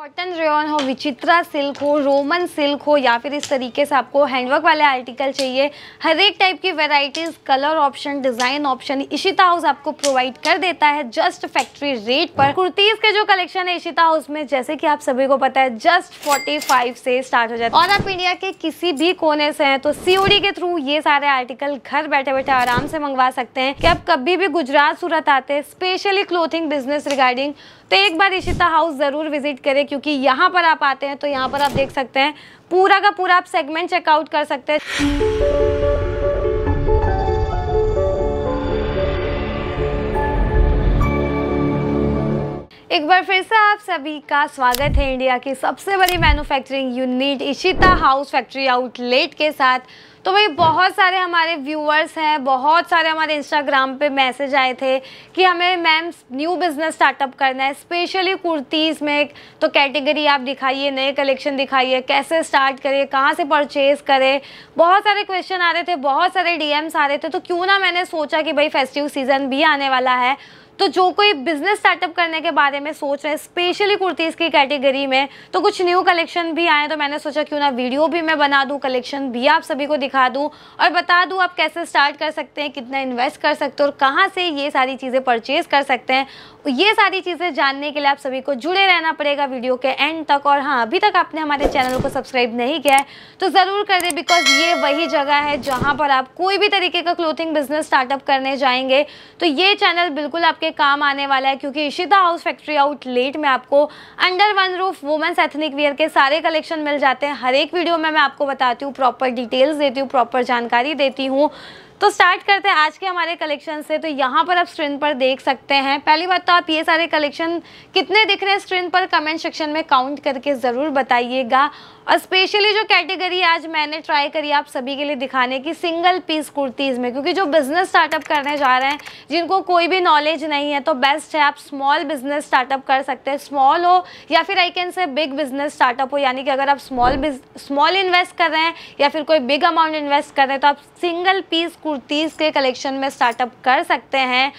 cotton rain हो विचित्रा silk हो रोमन सिल्क हो या फिर इस तरीके से आपको हैंडवर्क वाले आर्टिकल चाहिए हर एक टाइप की varieties colour option design option Ishita house आपको प्रोवाइड कर देता है जस्ट फैक्ट्री रेट पर कुर्तीज़ के जो कलेक्शन है इशिता हाउस में जैसे कि आप सभी को पता है जस्ट फोर्टी फाइव से स्टार्ट हो जाता है और आप इंडिया के किसी भी कोने से हैं तो सीओडी के थ्रू ये सारे आर्टिकल घर बैठे बैठे आराम से मंगवा सकते हैं कि आप कभी भी गुजरात सूरत आते हैं स्पेशली क्लोथिंग बिजनेस रिगार्डिंग तो एक बार इशिता हाउस ज़रूर विजिट करें क्योंकि यहाँ पर आप आते हैं तो यहाँ पर आप देख सकते हैं पूरा का पूरा आप सेगमेंट चेकआउट कर सकते हैं एक बार फिर से आप सभी का स्वागत है इंडिया की सबसे बड़ी manufacturing unit Ishita house factory outlet के साथ तो भाई बहुत सारे हमारे व्यूअर्स हैं बहुत सारे हमारे इंस्टाग्राम पे मैसेज आए थे कि हमें मैम न्यू बिज़नेस स्टार्टअप करना है स्पेशली कुर्तीज़ में तो कैटेगरी आप दिखाइए नए कलेक्शन दिखाइए कैसे स्टार्ट करें कहाँ से परचेज़ करें बहुत सारे क्वेश्चन आ रहे थे बहुत सारे डीएम्स आ रहे थे तो क्यों ना मैंने सोचा कि भाई फेस्टिव सीज़न भी आने वाला है तो जो कोई बिजनेस स्टार्टअप करने के बारे में सोच रहे हैं स्पेशली कुर्तीज़ की कैटेगरी में तो कुछ न्यू कलेक्शन भी आए तो मैंने सोचा क्यों ना वीडियो भी मैं बना दूँ कलेक्शन भी आप सभी को दिखा दूँ और बता दूँ आप कैसे स्टार्ट कर सकते हैं कितना इन्वेस्ट कर सकते हो और कहाँ से ये सारी चीज़ें परचेज कर सकते हैं ये सारी चीज़ें जानने के लिए आप सभी को जुड़े रहना पड़ेगा वीडियो के एंड तक और हाँ अभी तक आपने हमारे चैनल को सब्सक्राइब नहीं किया है तो ज़रूर कर दे बिकॉज ये वही जगह है जहाँ पर आप कोई भी तरीके का क्लोथिंग बिजनेस स्टार्टअप करने जाएंगे तो ये चैनल बिल्कुल आपके आपके काम आने वाला है क्योंकि इशिता हाउस फैक्ट्री आउटलेट में आपको under one roof women's ethnic wear के सारे कलेक्शन मिल जाते हैं हर एक वीडियो में मैं आपको बताती हूँ प्रॉपर डिटेल्स देती हूँ प्रॉपर जानकारी देती हूँ तो स्टार्ट करते हैं आज के हमारे कलेक्शन से तो यहाँ पर आप स्क्रीन पर देख सकते हैं पहली बात तो आप ये सारे कलेक्शन कितने दिख रहे हैं स्क्रीन पर कमेंट सेक्शन में काउंट करके ज़रूर बताइएगा और स्पेशली जो कैटेगरी आज मैंने ट्राई करी आप सभी के लिए दिखाने की सिंगल पीस कुर्तीज़ में क्योंकि जो बिज़नेस स्टार्टअप करने जा रहे हैं जिनको कोई भी नॉलेज नहीं है तो बेस्ट है आप स्मॉल बिज़नेस स्टार्टअप कर सकते हैं स्मॉल हो या फिर I can say big business startup हो यानी कि अगर आप स्मॉल स्मॉल इन्वेस्ट कर रहे हैं या फिर कोई बिग अमाउंट इन्वेस्ट कर रहे हैं तो आप सिंगल पीस कुर्तीज़ के कलेक्शन में स्टार्टअप कर सकते हैं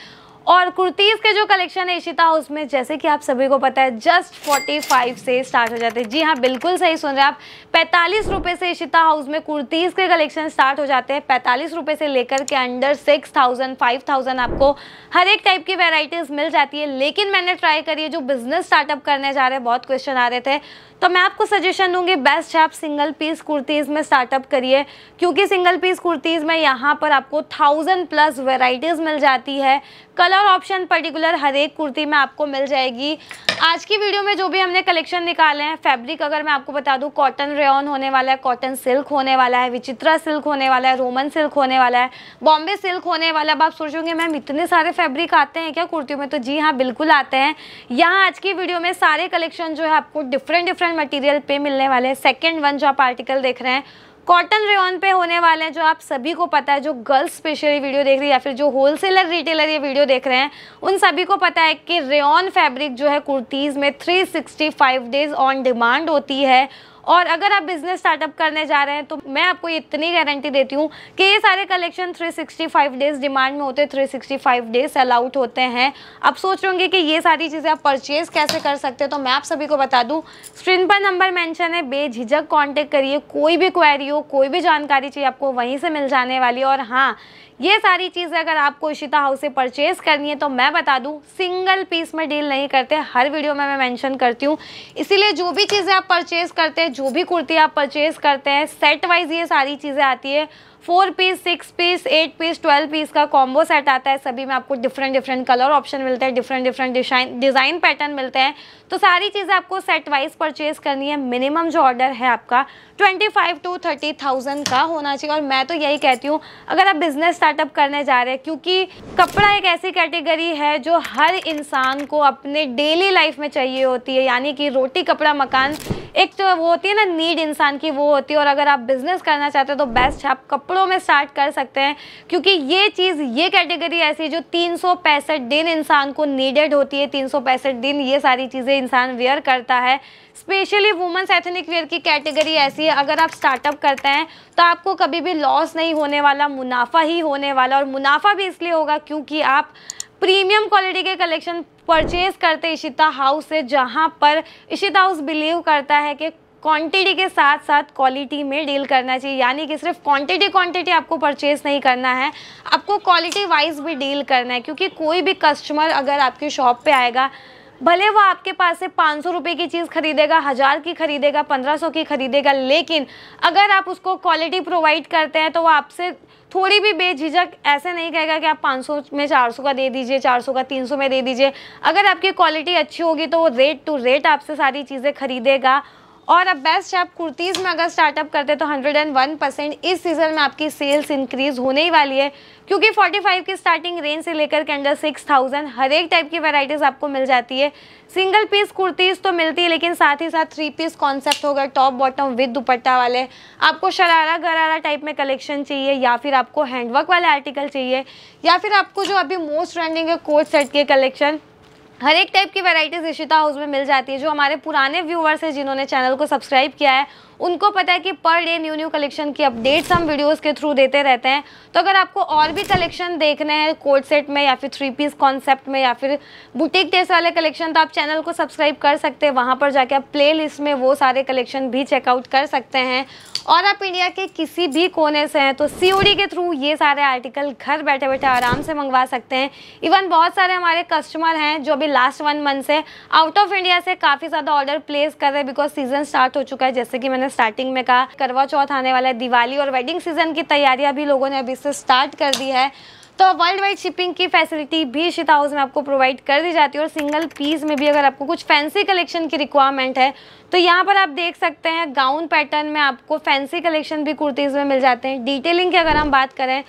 और कुर्तीज़ के जो कलेक्शन है इशिता हाउस में जैसे कि आप सभी को पता है जस्ट 45 से स्टार्ट हो जाते हैं जी हाँ बिल्कुल सही सुन रहे हैं आप पैंतालीस रुपये से इशिता हाउस में कुर्तीज़ के कलेक्शन स्टार्ट हो जाते हैं पैंतालीस रुपये से लेकर के under six thousand five thousand आपको हर एक टाइप की वेराइटीज़ मिल जाती है लेकिन मैंने ट्राई करी है जो बिज़नेस स्टार्टअप करने जा रहे हैं बहुत क्वेश्चन आ रहे थे तो मैं आपको सजेशन दूंगी बेस्ट है आप सिंगल पीस कुर्तीज़ में स्टार्टअप करिए क्योंकि सिंगल पीस कुर्तीज़ में यहाँ पर आपको थाउजेंड प्लस वेराइटीज़ मिल जाती है कलर ऑप्शन पर्टिकुलर हर एक कुर्ती में आपको मिल जाएगी आज की वीडियो में जो भी हमने कलेक्शन निकाले हैं फैब्रिक अगर मैं आपको बता दूँ कॉटन रेन होने वाला है कॉटन सिल्क होने वाला है विचित्रा सिल्क होने वाला है रोमन सिल्क होने वाला है बॉम्बे सिल्क होने वाला है अब आप सोचोगे मैम इतने सारे फैब्रिक आते हैं क्या कुर्तियों में तो जी हाँ बिल्कुल आते हैं यहाँ आज की वीडियो में सारे कलेक्शन जो है आपको डिफरेंट डिफरेंट डिफरेंट मटेरियल पे मिलने वाले हैं सेकेंड वन जो आप आर्टिकल देख रहे हैं कॉटन रेन पे होने वाले हैं जो आप सभी को पता है जो गर्ल्स स्पेशली वीडियो देख रही है या फिर जो होलसेलर रिटेलर ये वीडियो देख रहे हैं उन सभी को पता है कि रेन फैब्रिक जो है कुर्तीज़ में 365 डेज ऑन डिमांड होती है और अगर आप बिजनेस स्टार्टअप करने जा रहे हैं तो मैं आपको इतनी गारंटी देती हूँ कि ये सारे कलेक्शन 365 डेज डिमांड में होते हैं 365 डेज सेल आउट होते हैं आप सोच रहे होंगे कि ये सारी चीज़ें आप परचेज़ कैसे कर सकते हैं तो मैं आप सभी को बता दूँ स्क्रीन पर नंबर मैंशन है बेझिझक कॉन्टेक्ट करिए कोई भी क्वायरी हो कोई भी जानकारी चाहिए आपको वहीं से मिल जाने वाली और हाँ ये सारी चीज़ें अगर आपको इशिता हाउस से परचेज़ करनी है तो मैं बता दूं सिंगल पीस में डील नहीं करते हर वीडियो में मैं मेंशन करती हूँ इसीलिए जो भी चीज़ें आप परचेज़ करते जो भी कुर्ती आप परचेज करते हैं सेट वाइज ये सारी चीज़ें आती है four piece six piece eight piece twelve piece का कॉम्बो सेट आता है सभी में आपको डिफरेंट डिफरेंट कलर ऑप्शन मिलते हैं different different design design pattern मिलते हैं तो सारी चीज़ें आपको सेट वाइज परचेज करनी है मिनिमम जो ऑर्डर है आपका twenty five to thirty thousand का होना चाहिए और मैं तो यही कहती हूँ अगर आप बिज़नेस स्टार्टअप करने जा रहे हैं क्योंकि कपड़ा एक ऐसी कैटेगरी है जो हर इंसान को अपने डेली लाइफ में चाहिए होती है यानी कि रोटी कपड़ा मकान एक तो वो होती है ना नीड इंसान की वो होती है और अगर आप बिज़नेस करना चाहते हो तो बेस्ट आप कप कपड़ों में स्टार्ट कर सकते हैं क्योंकि ये चीज़ ये कैटेगरी ऐसी जो तीन दिन इंसान को नीडेड होती है तीन दिन ये सारी चीज़ें इंसान वेयर करता है स्पेशली वुमेंस एथनिक वेयर की कैटेगरी ऐसी है अगर आप स्टार्टअप करते हैं तो आपको कभी भी लॉस नहीं होने वाला मुनाफा ही होने वाला और मुनाफा भी इसलिए होगा क्योंकि आप प्रीमियम क्वालिटी के कलेक्शन परचेज करते इशिता हाउस से जहाँ पर इशिता हाउस बिलीव करता है कि क्वांटिटी के साथ साथ क्वालिटी में डील करना चाहिए यानी कि सिर्फ क्वांटिटी क्वांटिटी आपको परचेज़ नहीं करना है आपको क्वालिटी वाइज भी डील करना है क्योंकि कोई भी कस्टमर अगर आपकी शॉप पे आएगा भले वो आपके पास से पाँच सौ रुपये की चीज़ खरीदेगा हज़ार की खरीदेगा पंद्रह सौ की खरीदेगा लेकिन अगर आप उसको क्वालिटी प्रोवाइड करते हैं तो वो आपसे थोड़ी भी बेझिझक ऐसे नहीं कहेगा कि आप 500 में 400 का दे दीजिए 400 का 300 में दे दीजिए अगर आपकी क्वालिटी अच्छी होगी तो वो रेट टू रेट आपसे सारी चीज़ें खरीदेगा और अब बेस्ट आप कुर्तीज़ में अगर स्टार्टअप करते तो 101 परसेंट इस सीज़न में आपकी सेल्स इंक्रीज़ होने ही वाली है क्योंकि 45 की स्टार्टिंग रेंज से लेकर के अंडर 6000 हर एक टाइप की वैरायटीज़ आपको मिल जाती है सिंगल पीस कुर्तीज़ तो मिलती है लेकिन साथ ही साथ थ्री पीस कॉन्सेप्ट होगा टॉप बॉटम विद दुपट्टा वाले आपको शरारा गरारा टाइप में कलेक्शन चाहिए या फिर आपको हैंडवर्क वाले आर्टिकल चाहिए या फिर आपको जो अभी मोस्ट ट्रेंडिंग है कोट सेट के कलेक्शन हर एक टाइप की वेराइटीज़ इशिता हाउस में मिल जाती है जो हमारे पुराने व्यूवर्स हैं जिन्होंने चैनल को सब्सक्राइब किया है उनको पता है कि per day new new collection की अपडेट्स हम वीडियोज़ के थ्रू देते रहते हैं तो अगर आपको और भी कलेक्शन देखने हैं कोट सेट में या फिर थ्री पीस कॉन्सेप्ट में या फिर बुटीक टेस्ट वाले कलेक्शन तो आप चैनल को सब्सक्राइब कर सकते हैं वहाँ पर जाके आप प्ले में वो सारे कलेक्शन भी चेकआउट कर सकते हैं और आप इंडिया के किसी भी कोने से हैं तो सी के थ्रू ये सारे आर्टिकल घर बैठे बैठे आराम से मंगवा सकते हैं इवन बहुत सारे हमारे कस्टमर हैं जो अभी लास्ट वन मंथ से आउट ऑफ इंडिया से काफ़ी ज़्यादा ऑर्डर प्लेस कर रहे हैं बिकॉज सीज़न स्टार्ट हो चुका है जैसे कि मैंने मैंने स्टार्टिंग में कहा करवा चौथ आने वाला है दिवाली और वेडिंग सीजन की तैयारियां भी लोगों ने अभी से स्टार्ट कर दी है तो वर्ल्ड वाइड शिपिंग की फैसिलिटी भी शिता हाउस में आपको प्रोवाइड कर दी जाती है और सिंगल पीस में भी अगर आपको कुछ फैंसी कलेक्शन की रिक्वायरमेंट है तो यहाँ पर आप देख सकते हैं गाउन पैटर्न में आपको फैंसी कलेक्शन भी कुर्तीज़ में मिल जाते हैं डिटेलिंग की अगर हम बात करें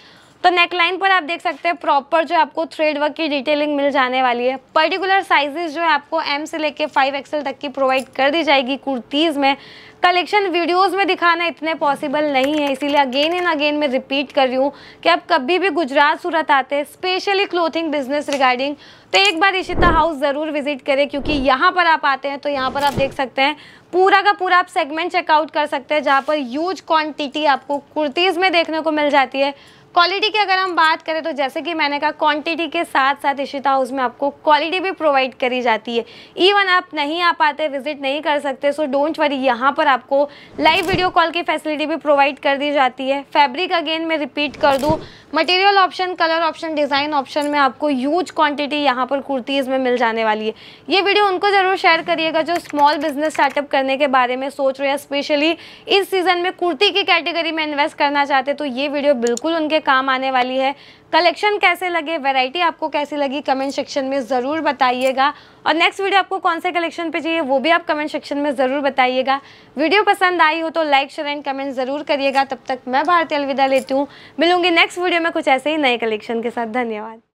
तो नेकलाइन पर आप देख सकते हैं प्रॉपर जो आपको थ्रेड वर्क की डिटेलिंग मिल जाने वाली है पर्टिकुलर साइजेस जो है आपको एम से लेके फाइव एक्सएल तक की प्रोवाइड कर दी जाएगी कुर्तीज़ में कलेक्शन वीडियोस में दिखाना इतने पॉसिबल नहीं है इसीलिए अगेन एंड अगेन मैं रिपीट कर रही हूँ कि आप कभी भी गुजरात सूरत आते हैं स्पेशली क्लोथिंग बिजनेस रिगार्डिंग तो एक बार इशिता हाउस ज़रूर विजिट करें क्योंकि यहाँ पर आप आते हैं तो यहाँ पर आप देख सकते हैं पूरा का पूरा आप सेगमेंट चेकआउट कर सकते हैं जहाँ पर ह्यूज क्वान्टिटी आपको कुर्तीज़ में देखने को मिल जाती है क्वालिटी की अगर हम बात करें तो जैसे कि मैंने कहा क्वांटिटी के साथ साथ इशिता हाउस में आपको क्वालिटी भी प्रोवाइड करी जाती है इवन आप नहीं आ पाते विजिट नहीं कर सकते सो डोंट वरी यहाँ पर आपको लाइव वीडियो कॉल की फैसिलिटी भी प्रोवाइड कर दी जाती है फैब्रिक अगेन मैं रिपीट कर दूँ material option colour option design option में आपको यूज क्वान्टिटी यहाँ पर कुर्तीज़ में मिल जाने वाली है ये वीडियो उनको ज़रूर शेयर करिएगा जो स्मॉल बिजनेस स्टार्टअप करने के बारे में सोच रहे हैं स्पेशली इस सीज़न में कुर्ती की कैटेगरी में इन्वेस्ट करना चाहते तो ये वीडियो बिल्कुल उनके लिए काम आने वाली है कलेक्शन कैसे लगे वैरायटी आपको कैसी लगी कमेंट सेक्शन में ज़रूर बताइएगा और नेक्स्ट वीडियो आपको कौन से कलेक्शन पे चाहिए वो भी आप कमेंट सेक्शन में ज़रूर बताइएगा वीडियो पसंद आई हो तो लाइक शेयर एंड कमेंट ज़रूर करिएगा तब तक मैं भारतीय अलविदा लेती हूँ मिलूंगी नेक्स्ट वीडियो में कुछ ऐसे ही नए कलेक्शन के साथ धन्यवाद